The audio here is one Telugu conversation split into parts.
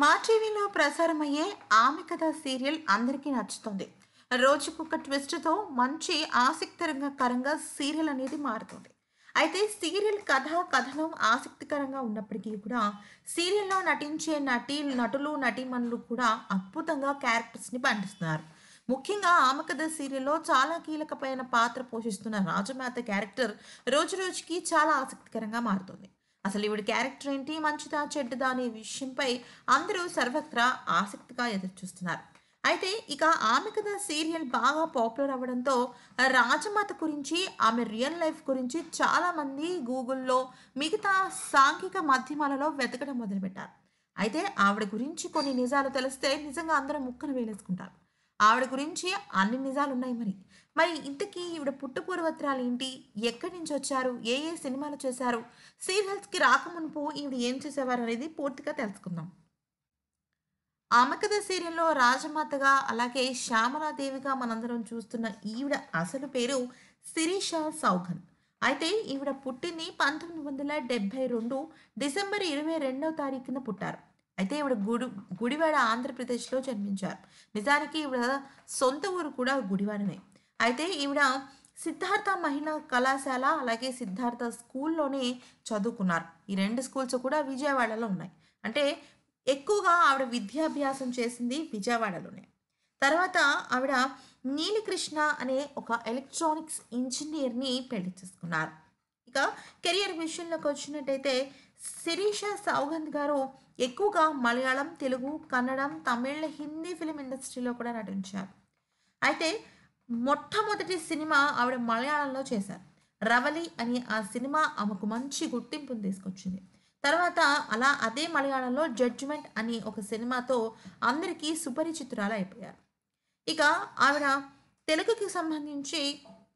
మా టీవీలో ప్రసారమయ్యే ఆమె కథ సీరియల్ అందరికీ నచ్చుతుంది రోజుకొక ట్విస్ట్తో మంచి ఆసక్తికరంగా కరంగా సీరియల్ అనేది మారుతుంది అయితే సీరియల్ కథ కథనం ఆసక్తికరంగా ఉన్నప్పటికీ కూడా సీరియల్లో నటించే నటి నటులు నటీమణులు కూడా అద్భుతంగా క్యారెక్టర్స్ని పండిస్తున్నారు ముఖ్యంగా ఆమె కథ సీరియల్లో చాలా కీలకమైన పాత్ర పోషిస్తున్న రాజమాత క్యారెక్టర్ రోజు రోజుకి చాలా ఆసక్తికరంగా మారుతుంది అసలు ఈవిడ క్యారెక్టర్ ఏంటి మంచిదా చెడ్డదా అనే విషయంపై అందరూ సర్వత్రా ఆసక్తిగా ఎదురుచూస్తున్నారు అయితే ఇక ఆమె కథ సీరియల్ బాగా పాపులర్ అవ్వడంతో రాజమాత గురించి ఆమె రియల్ లైఫ్ గురించి చాలామంది గూగుల్లో మిగతా సాంఘిక మాధ్యమాలలో వెతకడం మొదలుపెట్టారు అయితే ఆవిడ గురించి కొన్ని నిజాలు తెలిస్తే నిజంగా అందరూ ముక్కను వేలేసుకుంటారు ఆవిడ గురించి అన్ని నిజాలు ఉన్నాయి మరి మరి ఇంతకీ ఈవిడ పుట్టుపూర్వత్రాలు పూర్వత్రాలు ఏంటి ఎక్కడి నుంచి వచ్చారు ఏ ఏ సినిమాలు చేశారు సీరియల్స్కి రాకమునుపు ఈవిడ ఏం చేసేవారు అనేది పూర్తిగా తెలుసుకుందాం ఆమెకథ సీరియల్లో రాజమాతగా అలాగే శ్యామలాదేవిగా మనందరం చూస్తున్న ఈవిడ అసలు పేరు శిరీష సౌఘన్ అయితే ఈవిడ పుట్టింది పంతొమ్మిది వందల డెబ్భై రెండు డిసెంబర్ ఇరవై రెండవ తారీఖున పుట్టారు అయితే ఇవిడ గుడి గుడివాడ ఆంధ్రప్రదేశ్లో జన్మించారు నిజానికి ఇవిడ సొంత ఊరు కూడా గుడివాడనే అయితే ఈవిడ సిద్ధార్థ మహిళా కళాశాల అలాగే సిద్ధార్థ స్కూల్లోనే చదువుకున్నారు ఈ రెండు స్కూల్స్ కూడా విజయవాడలో ఉన్నాయి అంటే ఎక్కువగా ఆవిడ విద్యాభ్యాసం చేసింది విజయవాడలోనే తర్వాత ఆవిడ నీలికృష్ణ అనే ఒక ఎలక్ట్రానిక్స్ ఇంజనీర్ని పెళ్లి చేసుకున్నారు ఇంకా కెరియర్ విషయంలోకి వచ్చినట్టయితే శిరీష సౌగంధ్ గారు ఎక్కువగా మలయాళం తెలుగు కన్నడం తమిళ హిందీ ఫిలిం ఇండస్ట్రీలో కూడా నటించారు అయితే మొట్టమొదటి సినిమా ఆవిడ మలయాళంలో చేశారు రవలి అని ఆ సినిమా ఆమెకు మంచి గుర్తింపును తీసుకొచ్చింది తర్వాత అలా అదే మలయాళంలో జడ్జ్మెంట్ అని ఒక సినిమాతో అందరికీ సుపరిచితురాలు అయిపోయారు ఇక ఆవిడ తెలుగుకి సంబంధించి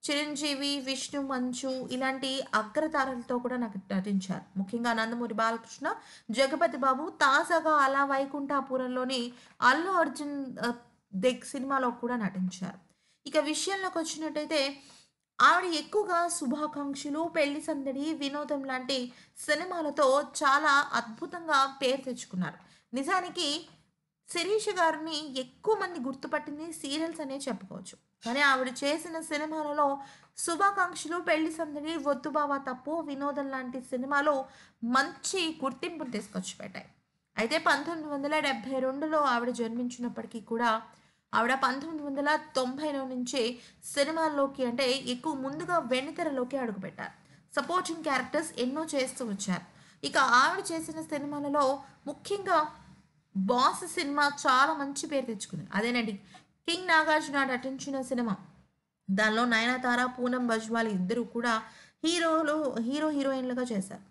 చిరంజీవి విష్ణు మంచు ఇలాంటి అగ్రతారలతో కూడా నాకు నటించారు ముఖ్యంగా నందమూరి బాలకృష్ణ జగపతి బాబు తాజాగా అలా వైకుంఠాపురంలోని అల్లు అర్జున్ దెగ్ సినిమాలో కూడా నటించారు ఇక విషయంలోకి వచ్చినట్టయితే ఆవిడ ఎక్కువగా శుభాకాంక్షలు పెళ్లి సందడి వినోదం లాంటి సినిమాలతో చాలా అద్భుతంగా పేరు తెచ్చుకున్నారు నిజానికి శిరీష గారిని ఎక్కువ మంది గుర్తుపట్టింది సీరియల్స్ అనే చెప్పుకోవచ్చు కానీ ఆవిడ చేసిన సినిమాలలో శుభాకాంక్షలు పెళ్లి సందడి వద్దు బావా తప్పు వినోదం లాంటి సినిమాలు మంచి గుర్తింపును తీసుకొచ్చి పెట్టాయి అయితే పంతొమ్మిది వందల డెబ్బై రెండులో ఆవిడ జన్మించినప్పటికీ కూడా ఆవిడ పంతొమ్మిది వందల తొంభైలో నుంచి సినిమాల్లోకి అంటే ఎక్కువ ముందుగా వెన్నితెరలోకి అడుగుపెట్టారు సపోర్టింగ్ క్యారెక్టర్స్ ఎన్నో చేస్తూ వచ్చారు ఇక ఆవిడ చేసిన సినిమాలలో ముఖ్యంగా బాస్ సినిమా చాలా మంచి పేరు తెచ్చుకుంది అదేనండి కింగ్ నాగార్జున నటించిన సినిమా దానిలో నయనతార పూనం బజ్వాల్ ఇద్దరు కూడా హీరోలు హీరో హీరోయిన్లుగా చేశారు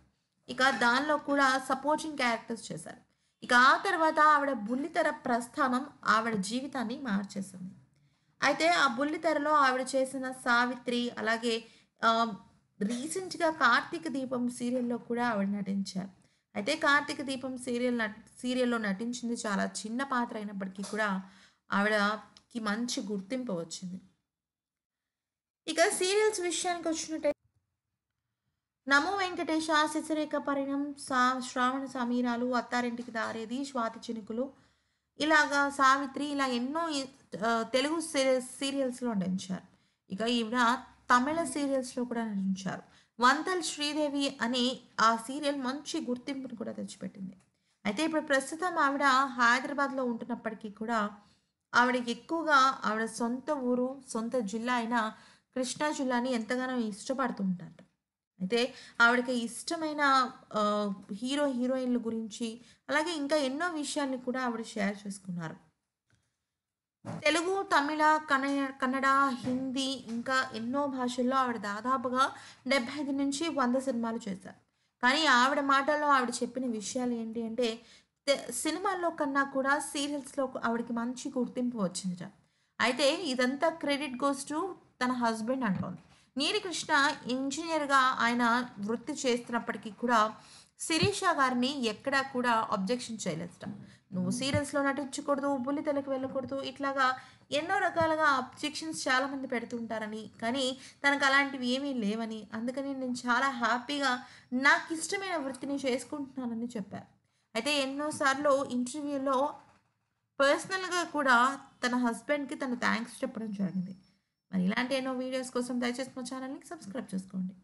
ఇక దానిలో కూడా సపోర్టింగ్ క్యారెక్టర్స్ చేశారు ఇక ఆ తర్వాత ఆవిడ బుల్లితెర ప్రస్థానం ఆవిడ జీవితాన్ని మార్చేసింది అయితే ఆ బుల్లితెరలో ఆవిడ చేసిన సావిత్రి అలాగే రీసెంట్గా కార్తీక దీపం సీరియల్లో కూడా ఆవిడ నటించారు అయితే కార్తీక దీపం సీరియల్ సీరియల్లో నటించింది చాలా చిన్న పాత్ర అయినప్పటికీ కూడా ఆవిడ కి మంచి గుర్తింపు వచ్చింది ఇక సీరియల్స్ విషయానికి వచ్చినట్టే నమో వెంకటేశ శశిరేఖ పరిణం సా శ్రావణ సమీరాలు అత్తారింటికి దారేది స్వాతి చినుకులు ఇలాగా సావిత్రి ఇలా ఎన్నో తెలుగు సీరియల్స్లో నటించారు ఇక ఈవిడ తమిళ సీరియల్స్లో కూడా నటించారు వంతల్ శ్రీదేవి అనే ఆ సీరియల్ మంచి గుర్తింపును కూడా తెచ్చిపెట్టింది అయితే ఇప్పుడు ప్రస్తుతం ఆవిడ హైదరాబాద్లో ఉంటున్నప్పటికీ కూడా ఆవిడకి ఎక్కువగా ఆవిడ సొంత ఊరు సొంత జిల్లా అయిన కృష్ణా జిల్లాని ఎంతగానో ఇష్టపడుతూ ఉంటారు అయితే ఆవిడకి ఇష్టమైన హీరో హీరోయిన్ల గురించి అలాగే ఇంకా ఎన్నో విషయాల్ని కూడా ఆవిడ షేర్ చేసుకున్నారు తెలుగు తమిళ కన్నడ కన్నడ హిందీ ఇంకా ఎన్నో భాషల్లో ఆవిడ దాదాపుగా డెబ్బై ఐదు నుంచి వంద సినిమాలు చేశారు కానీ ఆవిడ మాటల్లో ఆవిడ చెప్పిన విషయాలు ఏంటి అంటే సినిమాల్లో కన్నా కూడా సీరియల్స్లో ఆవిడకి మంచి గుర్తింపు వచ్చిందిట అయితే ఇదంతా క్రెడిట్ గోస్ టు తన హస్బెండ్ అంటోంది నీలికృష్ణ ఇంజనీర్గా ఆయన వృత్తి చేస్తున్నప్పటికీ కూడా శిరీష గారిని ఎక్కడా కూడా అబ్జెక్షన్ చేయలేదుట నువ్వు సీరియల్స్లో నటించకూడదు బుల్లితెలకు వెళ్ళకూడదు ఇట్లాగా ఎన్నో రకాలుగా అబ్జెక్షన్స్ చాలామంది పెడుతుంటారని కానీ తనకు అలాంటివి ఏమీ లేవని అందుకని నేను చాలా హ్యాపీగా నాకు ఇష్టమైన వృత్తిని చేసుకుంటున్నానని చెప్పారు అయితే ఎన్నోసార్లు ఇంటర్వ్యూలో పర్సనల్గా కూడా తన హస్బెండ్కి తన థ్యాంక్స్ చెప్పడం జరిగింది మరి ఇలాంటి ఎన్నో వీడియోస్ కోసం దయచేసి మా ఛానల్ని సబ్స్క్రైబ్ చేసుకోండి